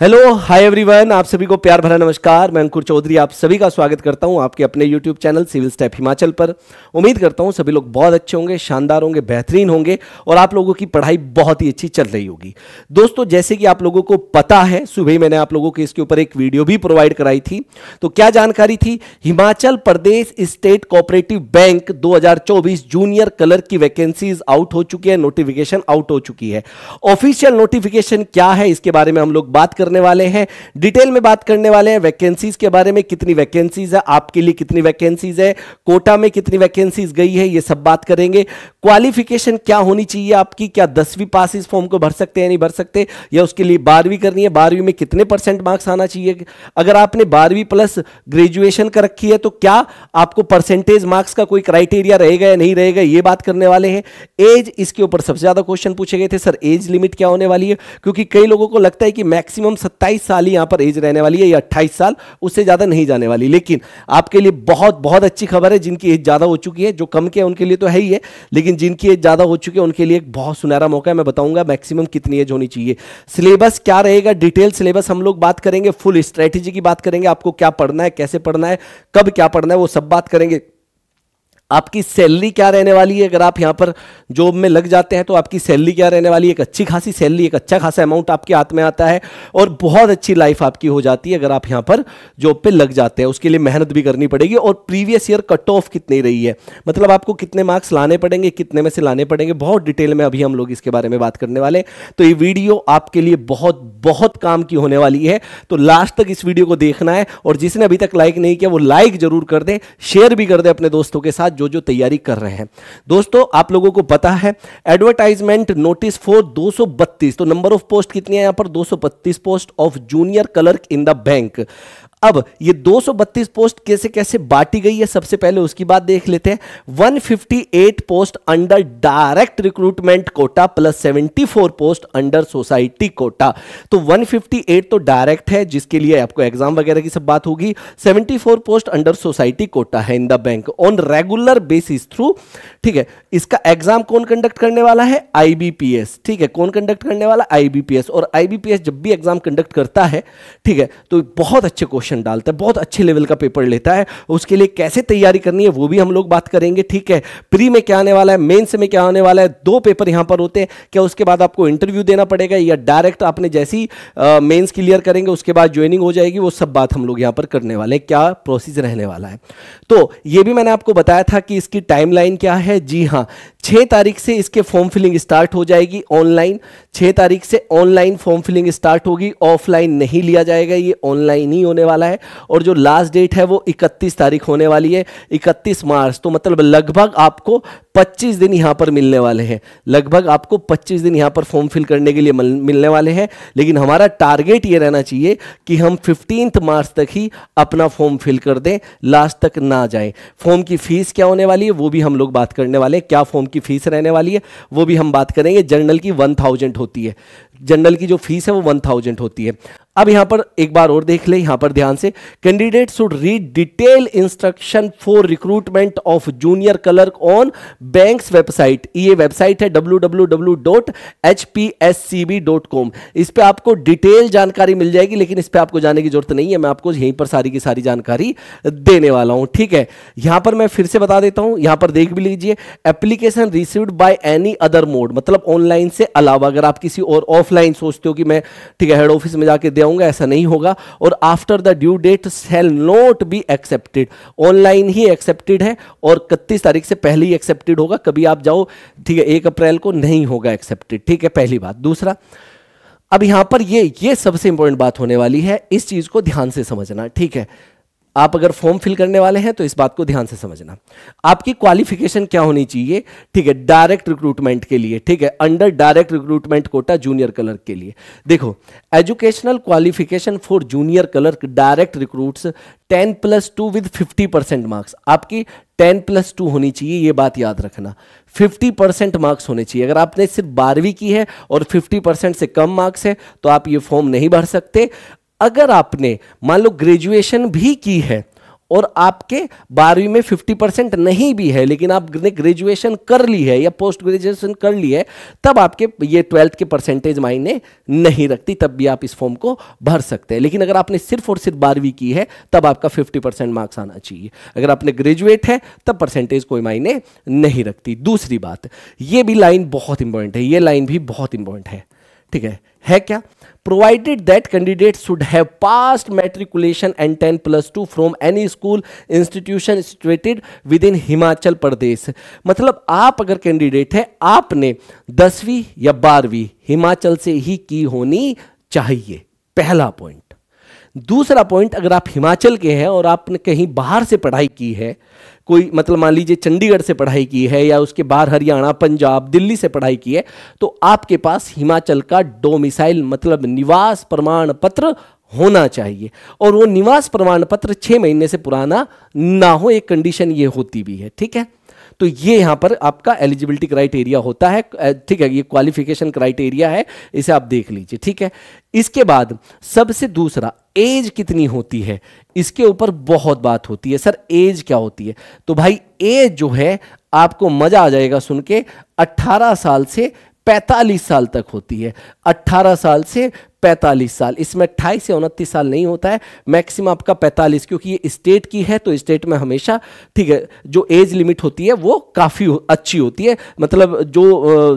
hello hi everyone आप सभी को प्यार भरा नमस्कार मैं अंकुर चौधरी आप सभी का स्वागत करता हूं आपके अपने YouTube channel civil step Himachal पर उम्मीद करता हूं सभी लोग बहुत अच्छे होंगे शानदार होंगे बेहतरीन होंगे और आप लोगों की पढ़ाई बहुत ही अच्छी चल रही होगी दोस्तों जैसे कि आप लोगों को पता है सुबह मैंने आप लोगों के इसके ऊपर एक वीडियो भी प्रोवाइड कराई थी तो क्या जानकारी थी Himachal Pradesh state cooperative bank दो जूनियर कलर की वैकेंसीज आउट हो चुकी है नोटिफिकेशन आउट हो चुकी है ऑफिशियल नोटिफिकेशन क्या है इसके बारे में हम लोग बात कर करने वाले हैं डिटेल में बात करने वाले हैं वैकेंसीज के बारे में कितनी वैकेंसीज है आपके लिए कितनी वैकेंसीज है कोटा में कितनी वैकेंसीज गई है ये सब बात करेंगे क्वालिफिकेशन क्या होनी चाहिए आपकी क्या दसवीं पास इस फॉर्म को भर सकते हैं नहीं भर सकते या उसके लिए बारहवीं करनी है बारहवीं में कितने परसेंट मार्क्स आना चाहिए अगर आपने बारहवीं प्लस ग्रेजुएशन कर रखी है तो क्या आपको परसेंटेज मार्क्स का कोई क्राइटेरिया रहेगा या नहीं रहेगा ये बात करने वाले हैं एज इसके ऊपर सबसे ज्यादा क्वेश्चन पूछे गए थे सर एज लिमिट क्या होने वाली है क्योंकि कई लोगों को लगता है कि मैक्सिमम सत्ताईस साल ही यहां पर एज रहने वाली है या अट्ठाईस साल उससे ज़्यादा नहीं जाने वाली लेकिन आपके लिए बहुत बहुत अच्छी खबर है जिनकी एज ज़्यादा हो चुकी है जो कम के उनके लिए तो है ही है लेकिन जिनकी एज ज़्यादा हो चुकी है उनके लिए एक बहुत सुनहरा मौका है मैं बताऊंगा मैक्सिमम कितनी एज होनी चाहिए सिलेबस क्या रहेगा डिटेल सिलेबस हम लोग बात करेंगे फुल स्ट्रैटेजी की बात करेंगे आपको क्या पढ़ना है कैसे पढ़ना है कब क्या पढ़ना है वो सब बात करेंगे आपकी सैलरी क्या रहने वाली है अगर आप यहाँ पर जॉब में लग जाते हैं तो आपकी सैलरी क्या रहने वाली है एक अच्छी खासी सैलरी एक अच्छा खासा अमाउंट आपके हाथ में आता है और बहुत अच्छी लाइफ आपकी हो जाती है अगर आप यहाँ पर जॉब पे लग जाते हैं उसके लिए मेहनत भी करनी पड़ेगी और प्रीवियस ईयर कट ऑफ कितनी रही है मतलब आपको कितने मार्क्स लाने पड़ेंगे कितने में से लाने पड़ेंगे बहुत डिटेल में अभी हम लोग इसके बारे में बात करने वाले तो ये वीडियो आपके लिए बहुत बहुत काम की होने वाली है तो लास्ट तक इस वीडियो को देखना है और जिसने अभी तक लाइक नहीं किया वो लाइक जरूर कर दे शेयर भी कर दे अपने दोस्तों के साथ जो जो तैयारी कर रहे हैं दोस्तों आप लोगों को पता है एडवर्टाइजमेंट नोटिस फॉर 232 तो नंबर ऑफ पोस्ट कितनी है यहां पर 232 post of junior clerk in the bank अब ये 232 पोस्ट कैसे कैसे बांटी गई है सबसे पहले उसकी बात देख लेते हैं 158 post under direct recruitment quota plus 74 post under society quota तो 158 तो डायरेक्ट है जिसके लिए आपको एग्जाम वगैरह की सब बात होगी 74 पोस्ट अंडर सोसाइटी कोटा है in the bank on regular basis through ठीक है इसका एग्जाम कौन कंडक्ट करने वाला है आईबीपीएस ठीक है कौन कंडक्ट करने वाला आईबीपीएस और आईबीपीएस जब भी एग्जाम कंडक्ट करता है ठीक है तो बहुत अच्छे क्वेश्चन क्वेश्चन डालता है बहुत अच्छे लेवल का पेपर लेता है उसके लिए कैसे तैयारी करनी है वो भी हम लोग बात करेंगे ठीक है प्री में क्या आने वाला है मेन्स में क्या आने वाला है दो पेपर यहां पर होते हैं क्या उसके बाद आपको इंटरव्यू देना पड़ेगा या डायरेक्ट आपने जैसी मेन्स क्लियर करेंगे उसके बाद ज्वाइनिंग हो जाएगी वो सब बात हम लोग यहां पर करने वाले हैं क्या प्रोसेस रहने वाला है तो ये भी मैंने आपको बताया था कि इसकी टाइमलाइन क्या है जी हाँ छह तारीख से इसके फॉर्म फिलिंग स्टार्ट हो जाएगी ऑनलाइन छह तारीख से ऑनलाइन फॉर्म फिलिंग स्टार्ट होगी ऑफलाइन नहीं लिया जाएगा ये ऑनलाइन ही होने वाला वाला है और जो लास्ट डेट है वो इकतीस तारीख होने वाली है इकतीस मार्च तो मतलब लगभग आपको पच्चीस दिन यहां पर मिलने वाले हैं लगभग आपको पच्चीस दिन यहां पर फॉर्म फिल करने के लिए मिलने वाले हैं लेकिन हमारा टारगेट यह रहना चाहिए कि हम फिफ्टीन मार्च तक ही अपना फॉर्म फिल कर दें लास्ट तक ना जाए फॉर्म की फीस क्या होने वाली है वो भी हम लोग बात करने वाले हैं क्या फॉर्म की फीस रहने वाली है वो भी हम बात करेंगे जनरल की वन थाउजेंड होती है जनरल की जो फीस है वो वन थाउजेंड होती है अब यहां पर एक बार और देख ले यहां पर ध्यान से candidate should read detail instruction for recruitment of junior clerk on bank's website ये वेबसाइट है www.hpscb.com इस पे आपको डिटेल जानकारी मिल जाएगी लेकिन इस पे आपको जाने की जरूरत नहीं है मैं आपको यहीं पर सारी की सारी जानकारी देने वाला हूं ठीक है यहां पर मैं फिर से बता देता हूं यहां पर देख भी लीजिए application received by any other mode मतलब ऑनलाइन से अलावा अगर आप किसी और ऑफलाइन सोचते हो कि मैं ठीक है हेड ऑफिस में जाके दे आऊंगा ऐसा नहीं होगा और after the due date shall not be accepted online ही एक्सेप्टेड है और इकतीस तारीख से पहले ही एक्सेप्टेड एक्सेप्टेड होगा कभी आप जाओ ठीक है एक अप्रैल को नहीं होगा एक्सेप्टेड ठीक है पहली बात दूसरा अब यहां पर ये ये सबसे इंपॉर्टेंट बात होने वाली है इस चीज को ध्यान से समझना ठीक है आप अगर फॉर्म फिल करने वाले हैं तो इस बात को ध्यान से समझना आपकी क्वालिफिकेशन क्या होनी चाहिए ठीक है डायरेक्ट रिक्रूटमेंट के लिए ठीक है under direct recruitment quota junior clerk के लिए देखो educational qualification for junior clerk direct recruits ten plus two with fifty percent marks आपकी टेन प्लस टू होनी चाहिए यह बात याद रखना फिफ्टी परसेंट मार्क्स होने चाहिए अगर आपने सिर्फ बारहवीं की है और फिफ्टी परसेंट से कम मार्क्स है तो आप ये फॉर्म नहीं भर सकते अगर आपने मान लो ग्रेजुएशन भी की है और आपके बारहवीं में 50 परसेंट नहीं भी है लेकिन आपने ग्रेजुएशन कर ली है या पोस्ट ग्रेजुएशन कर ली है तब आपके ये ट्वेल्थ के परसेंटेज मायने नहीं रखती तब भी आप इस फॉर्म को भर सकते हैं लेकिन अगर आपने सिर्फ और सिर्फ बारहवीं की है तब आपका 50 परसेंट मार्क्स आना चाहिए अगर आपने ग्रेजुएट है तब परसेंटेज कोई मायने नहीं रखती दूसरी बात ये भी लाइन बहुत इंपॉर्टेंट है ये लाइन भी बहुत इंपॉर्टेंट है ठीक है है क्या provided that candidates should have passed matriculation and 10 plus 2 from any school institution situated within Himachal प्रदेश मतलब आप अगर कैंडिडेट है आपने दसवीं या बारहवीं हिमाचल से ही की होनी चाहिए पहला पॉइंट दूसरा पॉइंट अगर आप हिमाचल के हैं और आपने कहीं बाहर से पढ़ाई की है कोई मतलब मान लीजिए चंडीगढ़ से पढ़ाई की है या उसके बाहर हरियाणा पंजाब दिल्ली से पढ़ाई की है तो आपके पास हिमाचल का डोमिसाइल मतलब निवास प्रमाण पत्र होना चाहिए और वो निवास प्रमाण पत्र छः महीने से पुराना ना हो एक कंडीशन ये होती भी है ठीक है तो ये यहाँ पर आपका एलिजिबिलिटी क्राइटेरिया होता है ठीक है ये क्वालिफिकेशन क्राइटेरिया है इसे आप देख लीजिए ठीक है इसके बाद सबसे दूसरा एज कितनी होती है इसके ऊपर बहुत बात होती है सर एज क्या होती है तो भाई एज जो है आपको मजा आ जाएगा सुन के अट्ठारह साल से 45 साल तक होती है 18 साल से पैंतालीस साल इसमें अट्ठाईस या उनतीस साल नहीं होता है मैक्सिम आपका पैंतालीस क्योंकि ये स्टेट की है तो स्टेट में हमेशा ठीक है जो एज लिमिट होती है वो काफ़ी अच्छी होती है मतलब जो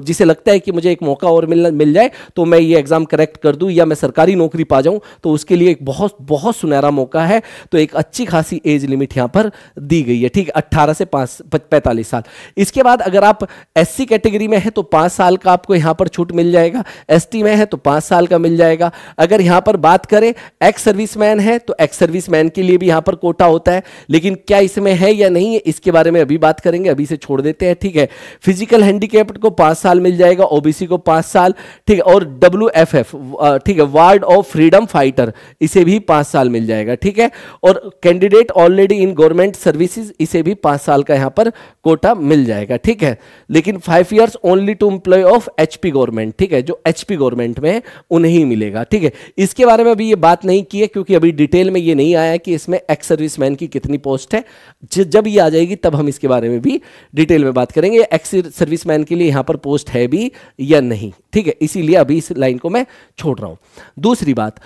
जिसे लगता है कि मुझे एक मौका और मिलना मिल जाए तो मैं ये एग्ज़ाम करेक्ट कर दूँ या मैं सरकारी नौकरी पा जाऊँ तो उसके लिए एक बहुत बहुत सुनहरा मौका है तो एक अच्छी खासी एज लिमिट यहाँ पर दी गई है ठीक है अट्ठारह से पाँच पैंतालीस साल इसके बाद अगर आप एस कैटेगरी में है तो पाँच साल का आपको यहाँ पर छूट मिल जाएगा एस में है तो पाँच साल का मिल जाएगा जाएगा अगर यहां पर बात करें एक्स सर्विस मैन है तो एक्स सर्विस मैन के लिए भी यहां पर कोटा होता है लेकिन क्या इसमें है या नहीं है इसके बारे में अभी बात करेंगे अभी से छोड़ देते हैं ठीक है फिजिकल हैंडीकेप को पांच साल मिल जाएगा ओबीसी को पांच साल ठीक है और डब्ल्यू ठीक है वार्ड ऑफ फ्रीडम फाइटर इसे भी पांच साल मिल जाएगा ठीक है और candidate already in government services इसे भी पांच साल का यहां पर कोटा मिल जाएगा ठीक है लेकिन five years only to employ of HP government ठीक है जो एचपी गवर्नमेंट में उन्हें ही मिले मिलेगा ठीक है इसके बारे में अभी ये बात नहीं की है क्योंकि अभी डिटेल में ये नहीं आया है कि इसमें एक्स सर्विस मैन की कितनी पोस्ट है जब ये आ जाएगी तब हम इसके बारे में भी डिटेल में बात करेंगे एक्स सर्विस मैन के लिए यहां पर पोस्ट है भी या नहीं ठीक है इसीलिए अभी इस लाइन को मैं छोड़ रहा हूं दूसरी बात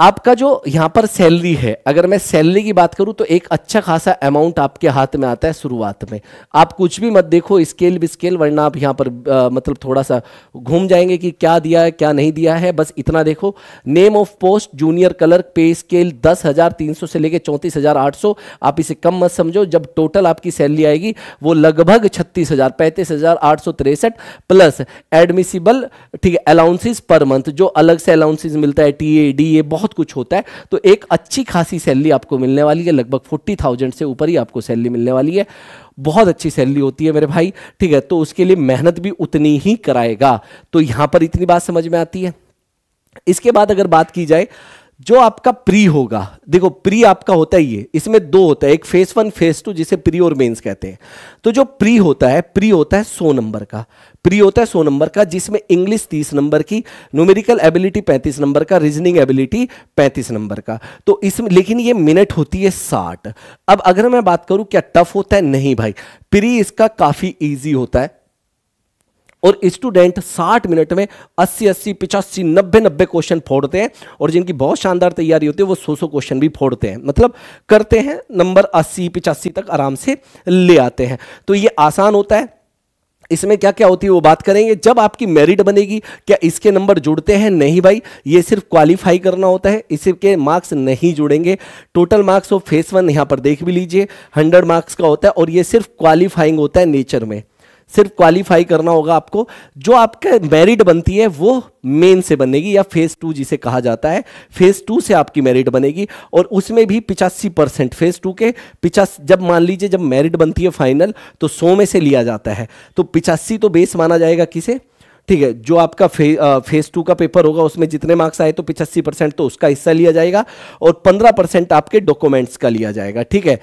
आपका जो यहां पर सैलरी है अगर मैं सैलरी की बात करूं तो एक अच्छा खासा अमाउंट आपके हाथ में आता है शुरुआत में आप कुछ भी मत देखो स्केल भी स्केल वरना आप यहां पर आ, मतलब थोड़ा सा घूम जाएंगे कि क्या दिया है क्या नहीं दिया है बस इतना देखो name of post junior clerk pay scale दस हज़ार तीन सौ से लेकर चौंतीस हज़ार आठ सौ आप इसे कम मत समझो जब टोटल आपकी सैलरी आएगी वो लगभग छत्तीस हज़ार पैंतीस हज़ार आठ सौ तिरसठ प्लस एडमिसिबल ठीक है अलाउंसिस पर मंथ जो अलग से अलाउंसिस मिलता है टी ए डी ए बहुत बहुत कुछ होता है तो एक अच्छी खासी सैलरी आपको मिलने वाली है लगभग फोर्टी थाउजेंड से ऊपर ही आपको सैलरी मिलने वाली है बहुत अच्छी सैलरी होती है मेरे भाई ठीक है तो उसके लिए मेहनत भी उतनी ही कराएगा तो यहां पर इतनी बात समझ में आती है इसके बाद अगर बात की जाए जो आपका प्री होगा देखो प्री आपका होता ही है इसमें दो होता है एक फेस वन फेस टू जिसे प्री और मेंस कहते हैं तो जो प्री होता है प्री होता है सौ नंबर का प्री होता है सौ नंबर का जिसमें इंग्लिश तीस नंबर की न्यूमेरिकल एबिलिटी पैंतीस नंबर का रीजनिंग एबिलिटी पैंतीस नंबर का तो इसमें लेकिन ये मिनट होती है साठ अब अगर मैं बात करूं क्या टफ होता है नहीं भाई प्री इसका काफी ईजी होता है और स्टूडेंट 60 मिनट में 80 80 पिचासी नब्बे नब्बे क्वेश्चन फोड़ते हैं और जिनकी बहुत शानदार तैयारी होती है वो सौ सौ क्वेश्चन भी फोड़ते हैं मतलब करते हैं नंबर 80 पिचासी तक आराम से ले आते हैं तो ये आसान होता है इसमें क्या क्या होती है वो बात करेंगे जब आपकी मेरिट बनेगी क्या इसके नंबर जुड़ते हैं नहीं भाई ये सिर्फ क्वालिफाई करना होता है इसके मार्क्स नहीं जुड़ेंगे total marks of phase one यहाँ पर देख भी लीजिए हंड्रेड मार्क्स का होता है और ये सिर्फ क्वालिफाइंग होता है नेचर में सिर्फ क्वालिफाई करना होगा आपको जो आपके मेरिट बनती है वो मेन से बनेगी या फेज़ टू जिसे कहा जाता है फेज़ टू से आपकी मेरिट बनेगी और उसमें भी पिचासी परसेंट फेज़ टू के पिचास जब मान लीजिए जब मेरिट बनती है फाइनल तो सौ में से लिया जाता है तो पिचासी तो बेस माना जाएगा किसे ठीक है जो आपका फे, आ, फेज टू का पेपर होगा उसमें जितने मार्क्स आए तो पिचासी परसेंट तो उसका हिस्सा लिया जाएगा और पंद्रह परसेंट आपके डॉक्यूमेंट्स का लिया जाएगा ठीक है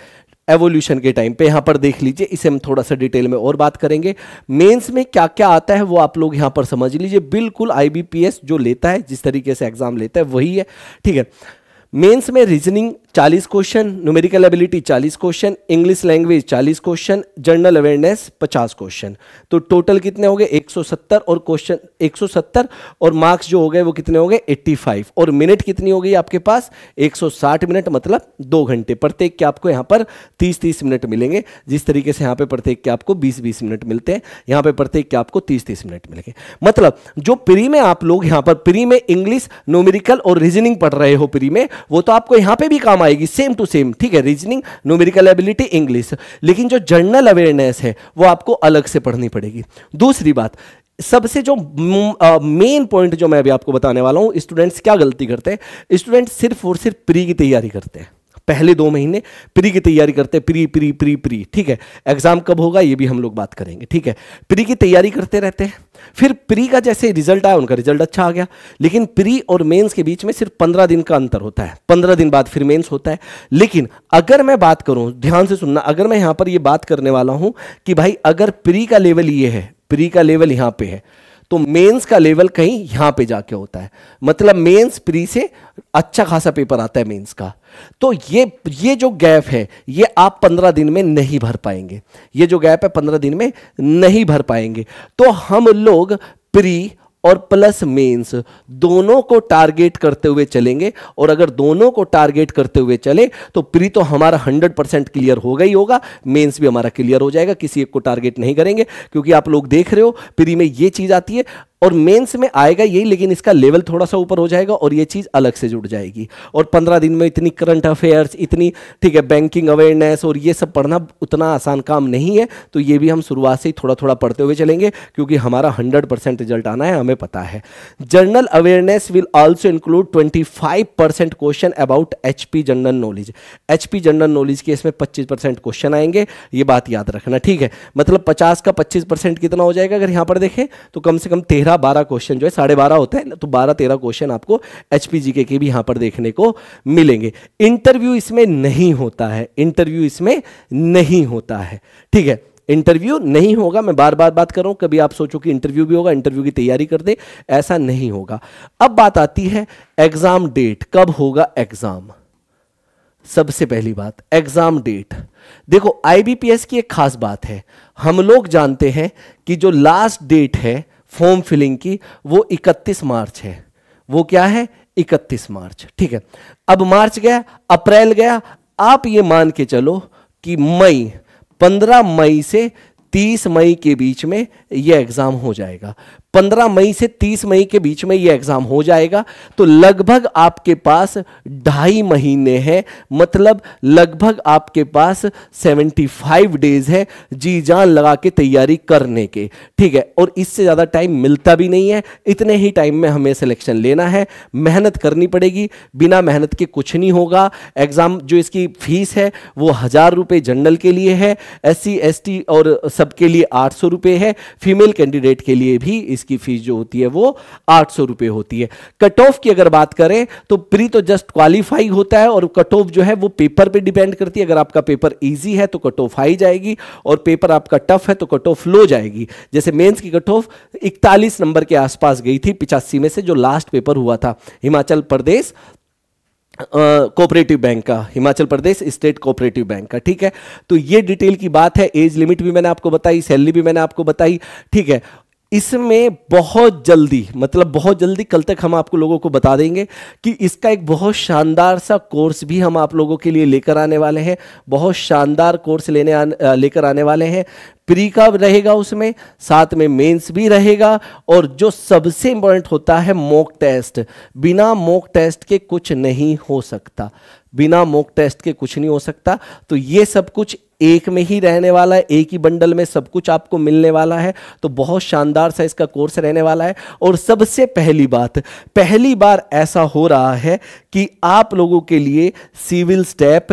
एवोल्यूशन के टाइम पे यहां पर देख लीजिए इसे हम थोड़ा सा डिटेल में और बात करेंगे मेंस में क्या क्या आता है वो आप लोग यहां पर समझ लीजिए बिल्कुल आईबीपीएस जो लेता है जिस तरीके से एग्जाम लेता है वही है ठीक है मेंस में रीजनिंग चालीस क्वेश्चन न्यूमेरिकल एबिलिटी चालीस क्वेश्चन इंग्लिश लैंग्वेज चालीस क्वेश्चन जनरल अवेयरनेस पचास क्वेश्चन तो टोटल कितने हो गए एक सौ सत्तर और क्वेश्चन एक सौ सत्तर और मार्क्स जो हो गए वो कितने हो गए एट्टी फाइव और मिनट कितनी हो गई आपके पास एक सौ साठ मिनट मतलब दो घंटे प्रत्येक के आपको यहाँ पर तीस तीस मिनट मिलेंगे जिस तरीके से यहाँ पर प्रत्येक के आपको बीस बीस मिनट मिलते हैं यहाँ पर प्रत्येक के आपको तीस तीस मिनट मिलेंगे मतलब जो प्री में आप लोग यहाँ पर प्री में इंग्लिश नोमेरिकल और रीजनिंग पढ़ रहे हो प्री में वो तो आपको यहाँ पर भी काम एग्जाम आएगी सेम टू सेम ठीक है रीजनिंग न्यूमेरिकल एबिलिटी इंग्लिश लेकिन जो जनरल अवेयरनेस है वो आपको अलग से पढ़नी पड़ेगी दूसरी बात सबसे जो मेन पॉइंट जो मैं अभी आपको बताने वाला हूँ स्टूडेंट्स क्या गलती करते हैं स्टूडेंट्स सिर्फ और सिर्फ प्री की तैयारी करते हैं पहले दो महीने प्री की तैयारी करते हैं प्री प्री प्री प्री ठीक है एग्जाम कब होगा ये भी हम लोग बात करेंगे ठीक है प्री की तैयारी करते रहते हैं फिर प्री का जैसे रिजल्ट आया उनका रिजल्ट अच्छा आ गया लेकिन प्री और मेंस के बीच में सिर्फ पंद्रह दिन का अंतर होता है पंद्रह दिन बाद फिर मेंस होता है लेकिन अगर मैं बात करूं ध्यान से सुनना अगर मैं यहां पर ये बात करने वाला हूं कि भाई अगर प्री का लेवल ये है प्री का लेवल यहां पे है तो मेंस का लेवल कहीं यहां पे जाके होता है मतलब मेंस प्री से अच्छा खासा पेपर आता है मेंस का तो ये ये जो गैप है ये आप पंद्रह दिन में नहीं भर पाएंगे ये जो गैप है पंद्रह दिन में नहीं भर पाएंगे तो हम लोग प्री और प्लस मेंस दोनों को टारगेट करते हुए चलेंगे और अगर दोनों को टारगेट करते हुए चले तो प्री तो हमारा 100 परसेंट क्लियर होगा ही होगा मेंस भी हमारा क्लियर हो जाएगा किसी एक को टारगेट नहीं करेंगे क्योंकि आप लोग देख रहे हो प्री में ये चीज़ आती है और मेंस में आएगा यही लेकिन इसका लेवल थोड़ा सा ऊपर हो जाएगा और ये चीज़ अलग से जुड़ जाएगी और पंद्रह दिन में इतनी करंट अफेयर्स इतनी ठीक है बैंकिंग अवेयरनेस और ये सब पढ़ना उतना आसान काम नहीं है तो ये भी हम शुरुआत से ही थोड़ा थोड़ा पढ़ते हुए चलेंगे क्योंकि हमारा हंड्रेड परसेंट रिजल्ट आना है हमें पता है general awareness will also include twenty five percent question about H P general knowledge H P general knowledge के इसमें पच्चीस परसेंट क्वेश्चन आएंगे ये बात याद रखना ठीक है मतलब पचास का पच्चीस परसेंट कितना हो जाएगा अगर यहाँ पर देखें तो कम से कम तेरह तेरह बारह क्वेश्चन जो है साढ़े बारह होता है तो बारह तेरह क्वेश्चन आपको एचपीजी के भी यहां पर देखने को मिलेंगे इंटरव्यू इसमें नहीं होता है इंटरव्यू इसमें नहीं होता है ठीक है इंटरव्यू नहीं होगा मैं बार बार बात कर रहा हूं कभी आप सोचो कि इंटरव्यू भी होगा इंटरव्यू की तैयारी कर दे ऐसा नहीं होगा अब बात आती है एग्जाम डेट कब होगा एग्जाम सबसे पहली बात एग्जाम डेट देखो आईबीपीएस की एक खास बात है हम लोग जानते हैं कि जो लास्ट डेट है फॉर्म फिलिंग की वो 31 मार्च है वो क्या है 31 मार्च ठीक है अब मार्च गया अप्रैल गया आप ये मान के चलो कि मई 15 मई से 30 मई के बीच में ये एग्ज़ाम हो जाएगा 15 मई से 30 मई के बीच में ये एग्ज़ाम हो जाएगा तो लगभग आपके पास ढाई महीने हैं मतलब लगभग आपके पास 75 डेज है जी जान लगा के तैयारी करने के ठीक है और इससे ज़्यादा टाइम मिलता भी नहीं है इतने ही टाइम में हमें सिलेक्शन लेना है मेहनत करनी पड़ेगी बिना मेहनत के कुछ नहीं होगा एग्ज़ाम जो इसकी फीस है वो हज़ार रुपये जनरल के लिए है एस सी और सबके लिए आठ सौ है फीमेल कैंडिडेट के लिए भी इसकी फीस जो होती है वो आठ सौ रुपये होती है कट ऑफ की अगर बात करें तो प्री तो जस्ट क्वालिफाई होता है और कट ऑफ जो है वो पेपर पे डिपेंड करती है अगर आपका पेपर ईजी है तो कट ऑफ आई जाएगी और पेपर आपका टफ है तो कट ऑफ लो जाएगी जैसे मेन्स की कट ऑफ इकतालीस नंबर के आसपास गई थी पिचासी में से जो लास्ट पेपर हुआ था Himachal Pradesh cooperative uh, bank का Himachal Pradesh state cooperative bank का ठीक है तो ये डिटेल की बात है एज लिमिट भी मैंने आपको बताई सैलरी भी मैंने आपको बताई ठीक है इसमें बहुत जल्दी मतलब बहुत जल्दी कल तक हम आपको लोगों को बता देंगे कि इसका एक बहुत शानदार सा कोर्स भी हम आप लोगों के लिए लेकर आने वाले हैं बहुत शानदार कोर्स लेने लेकर आने वाले हैं प्री का रहेगा उसमें साथ में मेंस भी रहेगा और जो सबसे इंपॉर्टेंट होता है मॉक टेस्ट बिना मॉक टेस्ट के कुछ नहीं हो सकता बिना मॉक टेस्ट के कुछ नहीं हो सकता तो ये सब कुछ एक में ही रहने वाला है एक ही बंडल में सब कुछ आपको मिलने वाला है तो बहुत शानदार सा इसका कोर्स रहने वाला है और सबसे पहली बात पहली बार ऐसा हो रहा है कि आप लोगों के लिए सिविल स्टेप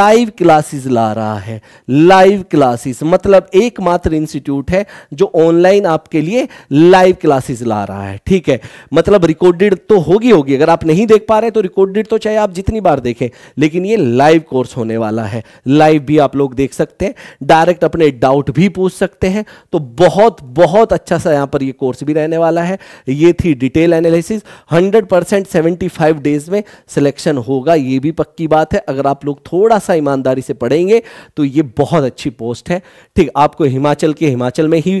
लाइव क्लासेस ला रहा है लाइव क्लासेस मतलब एकमात्र इंस्टीट्यूट है जो ऑनलाइन आपके लिए लाइव क्लासेस ला रहा है ठीक है मतलब रिकॉर्डेड तो होगी होगी अगर आप नहीं देख पा रहे तो रिकॉर्डेड तो चाहे आप जितनी बार देखें लेकिन ये लाइव कोर्स होने वाला है लाइव भी आप लोग देख सकते हैं डायरेक्ट अपने डाउट भी पूछ सकते हैं तो बहुत बहुत अच्छा सा यहां पर ये कोर्स भी रहने वाला है ये थी detail analysis 100 percent seventy days में सिलेक्शन होगा ये भी पक्की बात है अगर आप लोग थोड़ा सा ईमानदारी से पढ़ेंगे तो ये बहुत अच्छी पोस्ट है ठीक आप आपको हिमाचल के हिमाचल में ही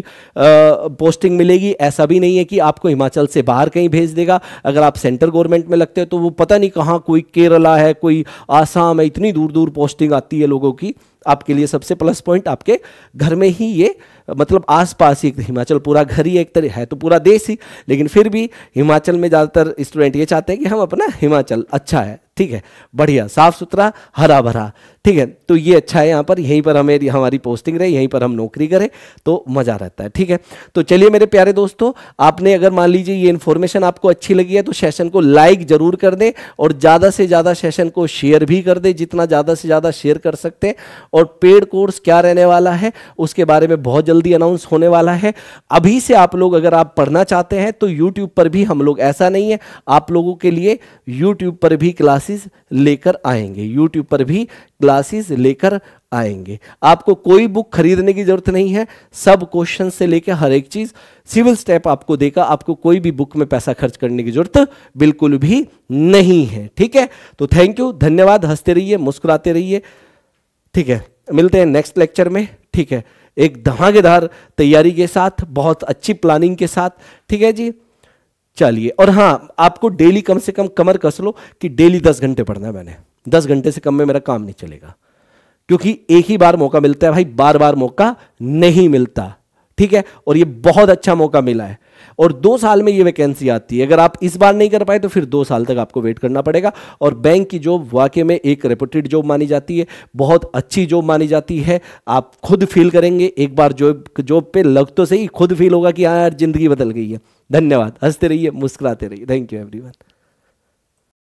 पोस्टिंग मिलेगी ऐसा भी नहीं है कि आपको हिमाचल से बाहर कहीं भेज देगा अगर आप सेंट्रल गवर्नमेंट में लगते हो तो वो पता नहीं कहाँ कोई केरला है कोई आसाम है इतनी दूर दूर पोस्टिंग आती है लोगों की आपके लिए सबसे प्लस पॉइंट आपके घर में ही ये मतलब आसपास ही हिमाचल पूरा घर ही एक तरह है तो पूरा देश ही लेकिन फिर भी हिमाचल में ज़्यादातर स्टूडेंट ये चाहते हैं कि हम अपना हिमाचल अच्छा है ठीक है बढ़िया साफ सुथरा हरा भरा ठीक है तो ये अच्छा है यहाँ पर यहीं पर हमें हमारी पोस्टिंग रहे यहीं पर हम नौकरी करें तो मज़ा रहता है ठीक है तो चलिए मेरे प्यारे दोस्तों आपने अगर मान लीजिए ये इन्फॉर्मेशन आपको अच्छी लगी है तो सेशन को लाइक ज़रूर कर दें और ज़्यादा से ज़्यादा सेशन को शेयर भी कर दें जितना ज़्यादा से ज़्यादा शेयर कर सकते हैं और पेड कोर्स क्या रहने वाला है उसके बारे में बहुत जल्दी अनाउंस होने वाला है अभी से आप लोग अगर आप पढ़ना चाहते हैं तो यूट्यूब पर भी हम लोग ऐसा नहीं है आप लोगों के लिए यूट्यूब पर भी क्लासेस क्लासेस लेकर आएंगे यूट्यूब पर भी क्लासेस लेकर आएंगे आपको कोई बुक खरीदने की जरूरत नहीं है सब क्वेश्चन से लेकर हर एक चीज सिविल स्टेप आपको देगा आपको कोई भी बुक में पैसा खर्च करने की जरूरत बिल्कुल भी नहीं है ठीक है तो थैंक यू धन्यवाद हंसते रहिए मुस्कुराते रहिए ठीक है मिलते हैं नेक्स्ट लेक्चर में ठीक है एक धमाकेदार तैयारी के साथ बहुत अच्छी प्लानिंग के साथ ठीक है जी चलिए और हाँ आपको डेली कम से कम कमर कस लो कि डेली दस घंटे पढ़ना है मैंने दस घंटे से कम में मेरा काम नहीं चलेगा क्योंकि एक ही बार मौका मिलता है भाई बार बार मौका नहीं मिलता ठीक है और ये बहुत अच्छा मौका मिला है और दो साल में ये वैकेंसी आती है अगर आप इस बार नहीं कर पाए तो फिर दो साल तक आपको वेट करना पड़ेगा और बैंक की जॉब वाकई में एक रेपुटेड जॉब मानी जाती है बहुत अच्छी जॉब मानी जाती है आप खुद फील करेंगे एक बार जॉब जॉब पे लग तो सही खुद फील होगा कि हाँ यार जिंदगी बदल गई है धन्यवाद हंसते रहिए मुस्कुराते रहिए थैंक यू एवरी